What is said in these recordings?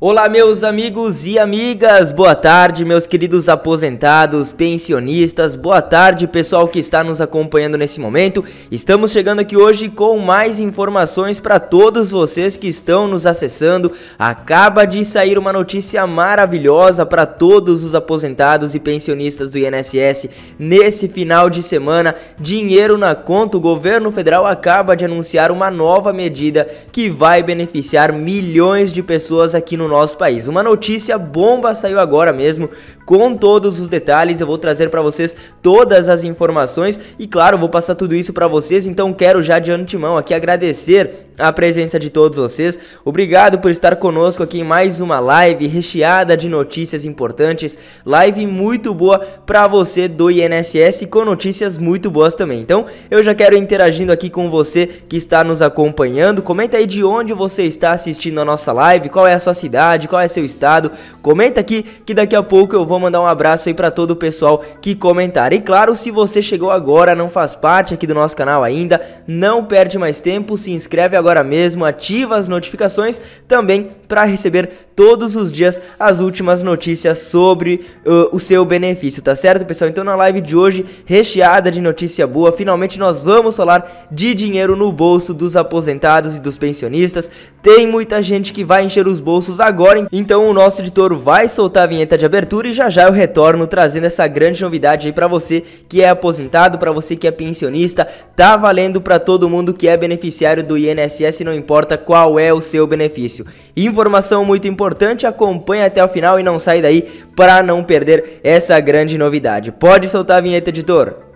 Olá, meus amigos e amigas, boa tarde, meus queridos aposentados, pensionistas, boa tarde, pessoal que está nos acompanhando nesse momento. Estamos chegando aqui hoje com mais informações para todos vocês que estão nos acessando. Acaba de sair uma notícia maravilhosa para todos os aposentados e pensionistas do INSS nesse final de semana. Dinheiro na conta, o governo federal acaba de anunciar uma nova medida que vai beneficiar milhões de pessoas aqui no nosso país. Uma notícia bomba saiu agora mesmo, com todos os detalhes, eu vou trazer para vocês todas as informações e claro, vou passar tudo isso para vocês, então quero já de antemão aqui agradecer a presença de todos vocês. Obrigado por estar conosco aqui em mais uma live recheada de notícias importantes, live muito boa para você do INSS com notícias muito boas também. Então, eu já quero interagindo aqui com você que está nos acompanhando. Comenta aí de onde você está assistindo a nossa live, qual é a sua cidade cidade, qual é seu estado. Comenta aqui que daqui a pouco eu vou mandar um abraço aí para todo o pessoal que comentar. E claro, se você chegou agora, não faz parte aqui do nosso canal ainda, não perde mais tempo, se inscreve agora mesmo, ativa as notificações também para receber todos os dias as últimas notícias sobre uh, o seu benefício, tá certo, pessoal? Então na live de hoje, recheada de notícia boa, finalmente nós vamos falar de dinheiro no bolso dos aposentados e dos pensionistas. Tem muita gente que vai encher os bolsos agora agora, então o nosso editor vai soltar a vinheta de abertura e já já eu retorno trazendo essa grande novidade aí para você que é aposentado, para você que é pensionista, tá valendo para todo mundo que é beneficiário do INSS, não importa qual é o seu benefício. Informação muito importante, acompanhe até o final e não sai daí para não perder essa grande novidade. Pode soltar a vinheta, editor.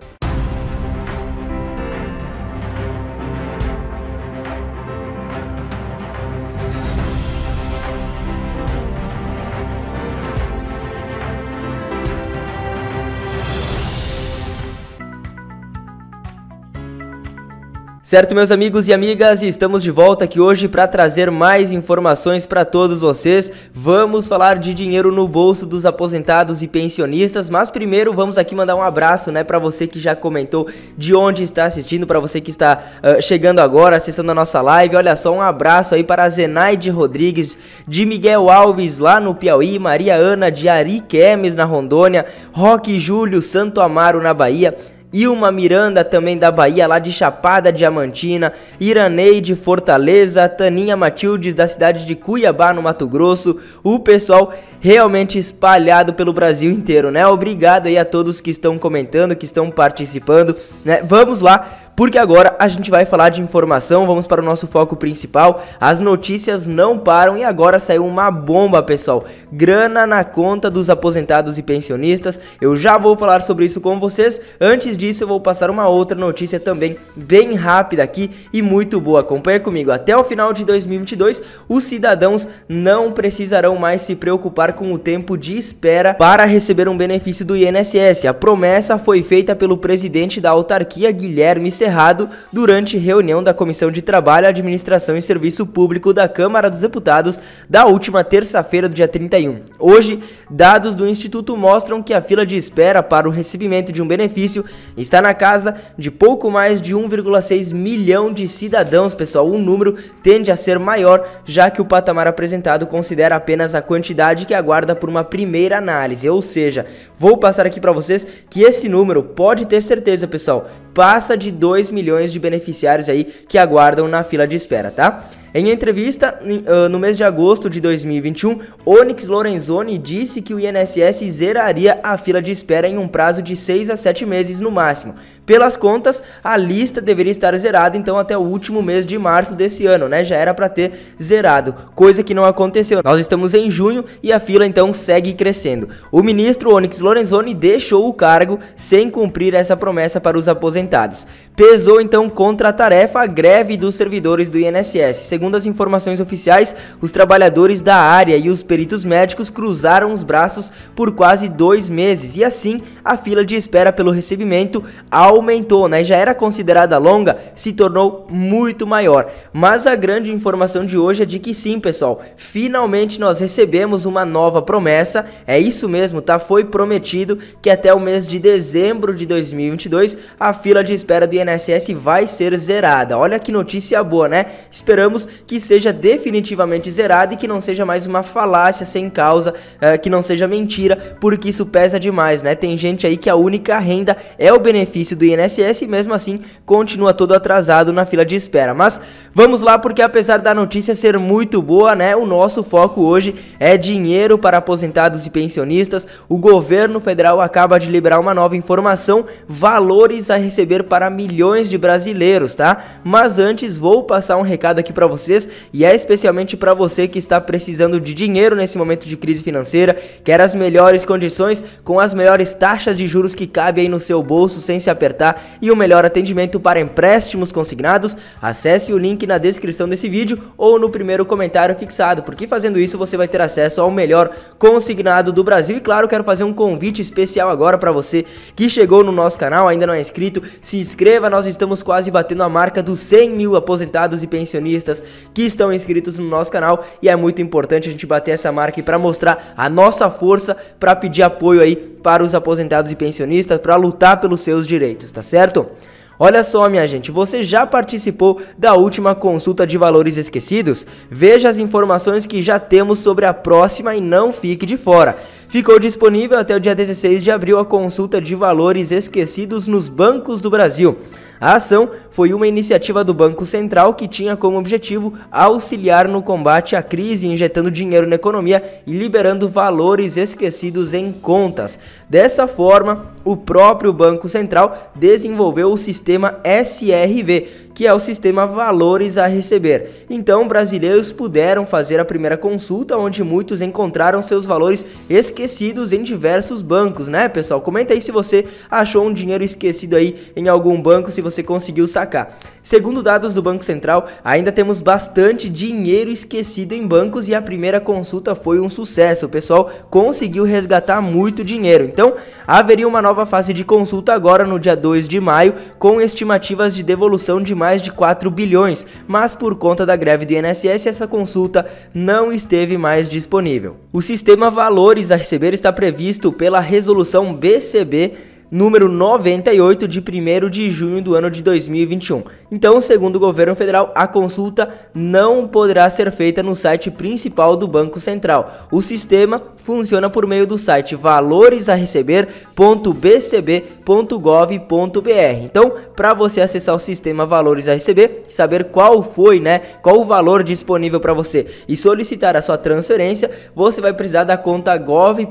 Certo, meus amigos e amigas, estamos de volta aqui hoje para trazer mais informações para todos vocês. Vamos falar de dinheiro no bolso dos aposentados e pensionistas, mas primeiro vamos aqui mandar um abraço, né, para você que já comentou de onde está assistindo, para você que está uh, chegando agora, acessando a nossa live. Olha só, um abraço aí para Zenaide Rodrigues, de Miguel Alves lá no Piauí, Maria Ana de Ariquemes na Rondônia, Roque Júlio Santo Amaro na Bahia. Ilma Miranda, também da Bahia, lá de Chapada Diamantina, Iranei de Fortaleza, Taninha Matildes, da cidade de Cuiabá, no Mato Grosso, o pessoal realmente espalhado pelo Brasil inteiro, né? Obrigado aí a todos que estão comentando, que estão participando, né? Vamos lá porque agora a gente vai falar de informação, vamos para o nosso foco principal. As notícias não param e agora saiu uma bomba, pessoal. Grana na conta dos aposentados e pensionistas. Eu já vou falar sobre isso com vocês. Antes disso, eu vou passar uma outra notícia também bem rápida aqui e muito boa. Acompanhe comigo. Até o final de 2022, os cidadãos não precisarão mais se preocupar com o tempo de espera para receber um benefício do INSS. A promessa foi feita pelo presidente da autarquia, Guilherme Cerrado, durante reunião da Comissão de Trabalho, Administração e Serviço Público da Câmara dos Deputados da última terça-feira, do dia 31. Hoje, dados do Instituto mostram que a fila de espera para o recebimento de um benefício está na casa de pouco mais de 1,6 milhão de cidadãos, pessoal. O número tende a ser maior, já que o patamar apresentado considera apenas a quantidade que a aguarda por uma primeira análise, ou seja, vou passar aqui para vocês que esse número pode ter certeza, pessoal, passa de 2 milhões de beneficiários aí que aguardam na fila de espera, tá? Em entrevista ah, no mês de agosto de 2021, Onyx Lorenzoni disse que o INSS zeraria a fila de espera em um prazo de 6 a 7 meses no máximo. Pelas contas, a lista deveria estar zerada então até o último mês de março desse ano, né? Já era para ter zerado, coisa que não aconteceu. Nós estamos em junho e a fila então segue crescendo. O ministro Onyx Lorenzoni deixou o cargo sem cumprir essa promessa para os aposentados. Pesou então contra a tarefa a greve dos servidores do INSS segundo as informações oficiais, os trabalhadores da área e os peritos médicos cruzaram os braços por quase dois meses e assim a fila de espera pelo recebimento aumentou, né? Já era considerada longa, se tornou muito maior. Mas a grande informação de hoje é de que sim, pessoal, finalmente nós recebemos uma nova promessa. É isso mesmo, tá? Foi prometido que até o mês de dezembro de 2022 a fila de espera do INSS vai ser zerada. Olha que notícia boa, né? Esperamos que seja definitivamente zerada e que não seja mais uma falácia sem causa, uh, que não seja mentira, porque isso pesa demais, né? Tem gente aí que a única renda é o benefício do INSS e mesmo assim continua todo atrasado na fila de espera. Mas vamos lá, porque apesar da notícia ser muito boa, né? O nosso foco hoje é dinheiro para aposentados e pensionistas. O governo federal acaba de liberar uma nova informação, valores a receber para milhões de brasileiros, tá? Mas antes vou passar um recado aqui para você vocês e é especialmente para você que está precisando de dinheiro nesse momento de crise financeira, quer as melhores condições com as melhores taxas de juros que cabem aí no seu bolso sem se apertar e o melhor atendimento para empréstimos consignados. Acesse o link na descrição desse vídeo ou no primeiro comentário fixado, porque fazendo isso você vai ter acesso ao melhor consignado do Brasil. E claro, quero fazer um convite especial agora para você que chegou no nosso canal, ainda não é inscrito, se inscreva, nós estamos quase batendo a marca dos 100 mil aposentados e pensionistas que estão inscritos no nosso canal e é muito importante a gente bater essa marca aqui para mostrar a nossa força para pedir apoio aí para os aposentados e pensionistas para lutar pelos seus direitos, tá certo? Olha só, minha gente, você já participou da última consulta de valores esquecidos? Veja as informações que já temos sobre a próxima e não fique de fora. Ficou disponível até o dia 16 de abril a consulta de valores esquecidos nos bancos do Brasil. A ação foi uma iniciativa do Banco Central que tinha como objetivo auxiliar no combate à crise, injetando dinheiro na economia e liberando valores esquecidos em contas. Dessa forma, o próprio Banco Central desenvolveu o sistema SRV, que é o sistema Valores a Receber. Então, brasileiros puderam fazer a primeira consulta, onde muitos encontraram seus valores esquecidos em diversos bancos, né, pessoal? Comenta aí se você achou um dinheiro esquecido aí em algum banco, se você você conseguiu sacar. Segundo dados do Banco Central, ainda temos bastante dinheiro esquecido em bancos e a primeira consulta foi um sucesso. O pessoal conseguiu resgatar muito dinheiro. Então, haveria uma nova fase de consulta agora no dia 2 de maio, com estimativas de devolução de mais de 4 bilhões, mas por conta da greve do INSS essa consulta não esteve mais disponível. O sistema Valores a receber está previsto pela resolução BCB número 98 de 1 de junho do ano de 2021. Então, segundo o governo federal, a consulta não poderá ser feita no site principal do Banco Central. O sistema funciona por meio do site valoresareceber.bcb.gov.br. Então, para você acessar o sistema Valores a Receber, saber qual foi, né, qual o valor disponível para você e solicitar a sua transferência, você vai precisar da conta gov.br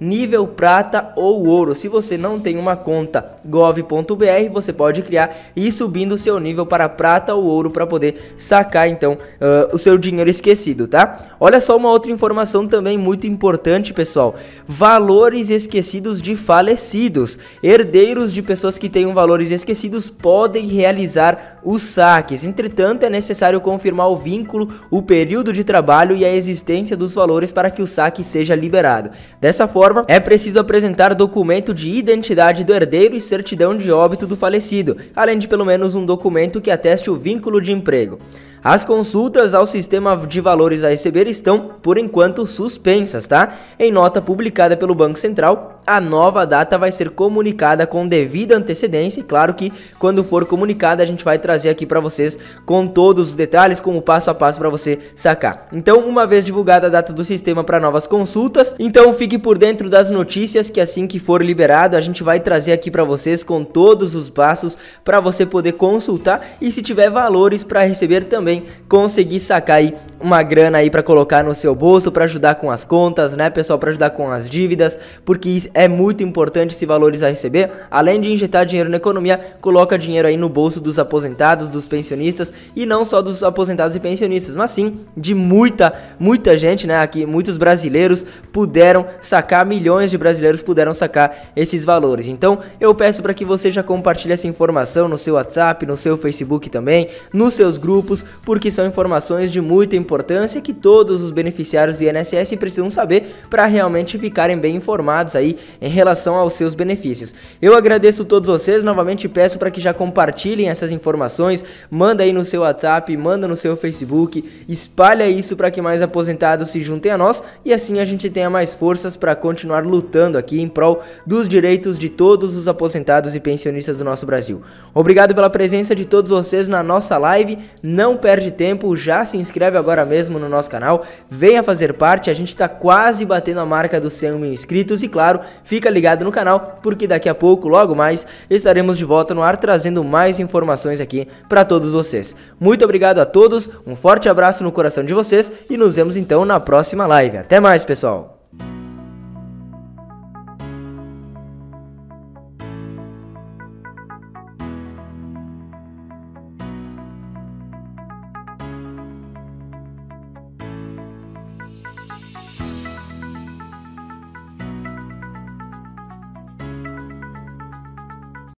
nível prata ou ouro. Se você você não tem uma conta gov.br, você pode criar e ir subindo o seu nível para prata ou ouro para poder sacar então uh, o seu dinheiro esquecido, tá? Olha só uma outra informação também muito importante, pessoal. Valores esquecidos de falecidos. Herdeiros de pessoas que tenham valores esquecidos podem realizar os saques. Entretanto, é necessário confirmar o vínculo, o período de trabalho e a existência dos valores para que o saque seja liberado. Dessa forma, é preciso apresentar documento de identidade do herdeiro e certidão de óbito do falecido, além de pelo menos um documento que ateste o vínculo de emprego. As consultas ao sistema de valores a receber estão, por enquanto, suspensas, tá? Em nota publicada pelo Banco Central, a nova data vai ser comunicada com devida antecedência, e claro que quando for comunicada a gente vai trazer aqui para vocês com todos os detalhes, como passo a passo para você sacar. Então, uma vez divulgada a data do sistema para novas consultas, então fique por dentro das notícias que assim que for liberado, a gente vai trazer aqui para vocês com todos os passos para você poder consultar e se tiver valores para receber também também conseguir sacar aí uma grana aí para colocar no seu bolso, para ajudar com as contas, né, pessoal, para ajudar com as dívidas, porque é muito importante esse valores a receber. Além de injetar dinheiro na economia, coloca dinheiro aí no bolso dos aposentados, dos pensionistas e não só dos aposentados e pensionistas, mas sim de muita, muita gente, né, aqui muitos brasileiros puderam sacar milhões de brasileiros puderam sacar esses valores. Então, eu peço para que você já compartilhe essa informação no seu WhatsApp, no seu Facebook também, nos seus grupos, porque são informações de muita importância que todos os beneficiários do INSS precisam saber para realmente ficarem bem informados aí em relação aos seus benefícios. Eu agradeço a todos vocês, novamente peço para que já compartilhem essas informações, manda aí no seu WhatsApp, manda no seu Facebook, espalha isso para que mais aposentados se juntem a nós e assim a gente tenha mais forças para continuar lutando aqui em prol dos direitos de todos os aposentados e pensionistas do nosso Brasil. Obrigado pela presença de todos vocês na nossa live. Não peço perde tempo, já se inscreve agora mesmo no nosso canal, venha fazer parte, a gente está quase batendo a marca dos 100 mil inscritos e claro, fica ligado no canal, porque daqui a pouco, logo mais, estaremos de volta no ar trazendo mais informações aqui para todos vocês. Muito obrigado a todos, um forte abraço no coração de vocês e nos vemos então na próxima live. Até mais, pessoal!